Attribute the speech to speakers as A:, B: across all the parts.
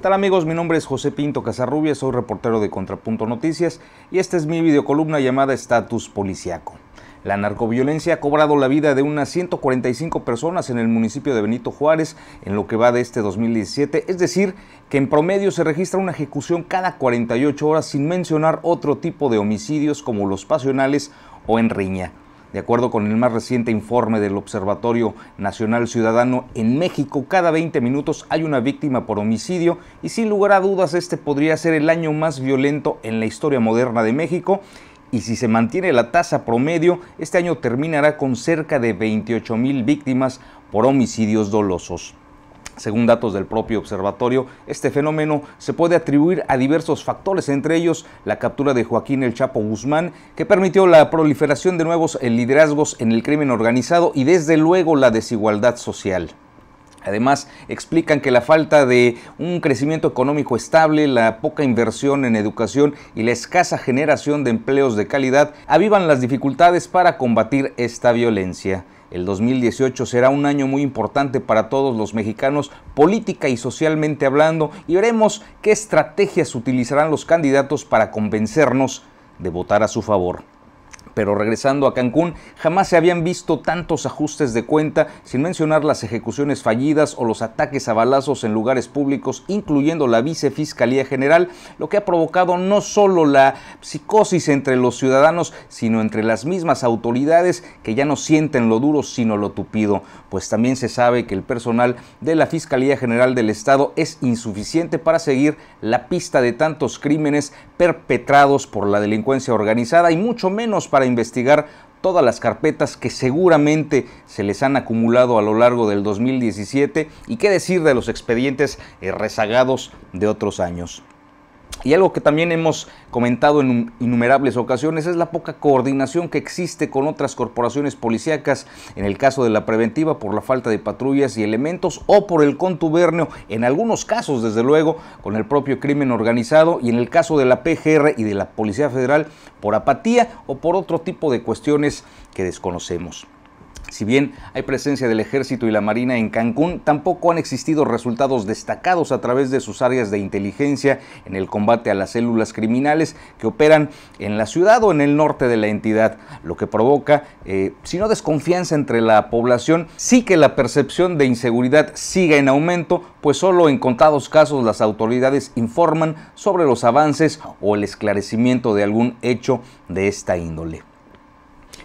A: ¿Qué tal amigos? Mi nombre es José Pinto Casarrubia, soy reportero de Contrapunto Noticias y esta es mi videocolumna llamada Estatus Policiaco. La narcoviolencia ha cobrado la vida de unas 145 personas en el municipio de Benito Juárez en lo que va de este 2017, es decir, que en promedio se registra una ejecución cada 48 horas sin mencionar otro tipo de homicidios como los pasionales o en riña. De acuerdo con el más reciente informe del Observatorio Nacional Ciudadano, en México cada 20 minutos hay una víctima por homicidio y sin lugar a dudas este podría ser el año más violento en la historia moderna de México y si se mantiene la tasa promedio, este año terminará con cerca de 28 mil víctimas por homicidios dolosos. Según datos del propio observatorio, este fenómeno se puede atribuir a diversos factores, entre ellos la captura de Joaquín El Chapo Guzmán, que permitió la proliferación de nuevos liderazgos en el crimen organizado y desde luego la desigualdad social. Además, explican que la falta de un crecimiento económico estable, la poca inversión en educación y la escasa generación de empleos de calidad avivan las dificultades para combatir esta violencia. El 2018 será un año muy importante para todos los mexicanos, política y socialmente hablando, y veremos qué estrategias utilizarán los candidatos para convencernos de votar a su favor. Pero regresando a Cancún, jamás se habían visto tantos ajustes de cuenta, sin mencionar las ejecuciones fallidas o los ataques a balazos en lugares públicos, incluyendo la Vicefiscalía General, lo que ha provocado no solo la psicosis entre los ciudadanos, sino entre las mismas autoridades que ya no sienten lo duro sino lo tupido, pues también se sabe que el personal de la Fiscalía General del Estado es insuficiente para seguir la pista de tantos crímenes perpetrados por la delincuencia organizada y mucho menos para investigar todas las carpetas que seguramente se les han acumulado a lo largo del 2017 y qué decir de los expedientes eh, rezagados de otros años. Y algo que también hemos comentado en innumerables ocasiones es la poca coordinación que existe con otras corporaciones policíacas, en el caso de la preventiva por la falta de patrullas y elementos o por el contubernio, en algunos casos desde luego, con el propio crimen organizado y en el caso de la PGR y de la Policía Federal por apatía o por otro tipo de cuestiones que desconocemos. Si bien hay presencia del ejército y la marina en Cancún, tampoco han existido resultados destacados a través de sus áreas de inteligencia en el combate a las células criminales que operan en la ciudad o en el norte de la entidad, lo que provoca, eh, si no desconfianza entre la población, sí que la percepción de inseguridad siga en aumento, pues solo en contados casos las autoridades informan sobre los avances o el esclarecimiento de algún hecho de esta índole.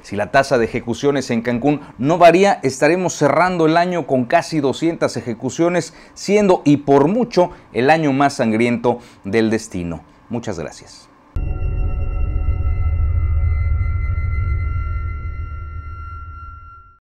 A: Si la tasa de ejecuciones en Cancún no varía, estaremos cerrando el año con casi 200 ejecuciones, siendo y por mucho el año más sangriento del destino. Muchas gracias.